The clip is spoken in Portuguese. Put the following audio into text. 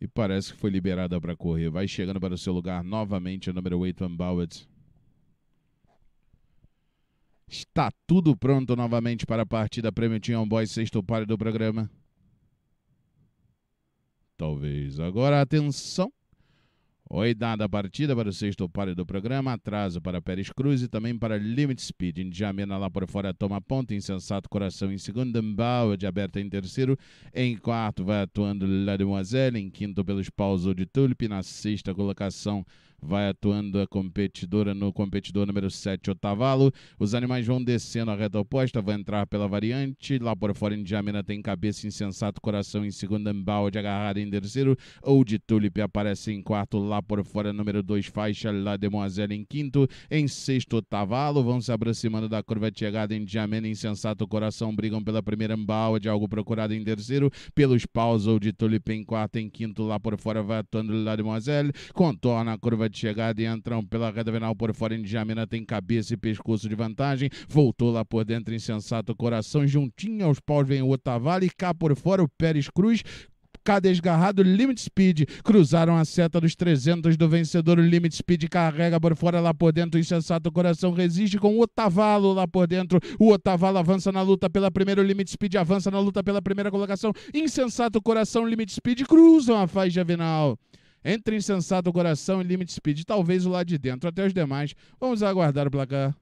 e parece que foi liberada para correr. Vai chegando para o seu lugar novamente a número 8, Unbowed. Está tudo pronto novamente para a partida Prêmio On Boy, sexto páreo do programa. Talvez agora, atenção. Oi, dada a partida para o sexto páreo do programa, atraso para Pérez Cruz e também para Limit Speed. Indiamena lá por fora toma ponta, Insensato Coração em segundo, Mbao de aberta em terceiro, em quarto vai atuando Lademoiselle, em quinto pelos paus de Tulip, na sexta colocação vai atuando a competidora no competidor número 7, Otavalo. Os animais vão descendo a reta oposta, vão entrar pela variante. Lá por fora, Indiamena tem cabeça insensato, coração em segundo, embalde agarrado em terceiro. Ou de Tulipe aparece em quarto, lá por fora, número 2, faixa, lá Demoiselle em quinto. Em sexto, Otavalo. Vão se aproximando da curva de chegada, Indiamena insensato, coração brigam pela primeira embalde, algo procurado em terceiro. Pelos paus, ou de Tulipe em quarto, em quinto, lá por fora, vai atuando lá Demoiselle. Contorna a curva de chegada e entram pela reta final por fora. Indiamina tem cabeça e pescoço de vantagem. Voltou lá por dentro, insensato coração. Juntinho aos paus vem o e Cá por fora o Pérez Cruz cá desgarrado, Limit Speed. Cruzaram a seta dos 300 do vencedor. limite Limit Speed carrega por fora, lá por dentro. insensato coração resiste com o Otavalo lá por dentro. O Otavalo avança na luta pela primeira. O Limit Speed avança na luta pela primeira colocação. Insensato coração, Limit Speed cruzam a faixa final. Entre insensato coração e limite speed, talvez o lado de dentro. Até os demais. Vamos aguardar o placar.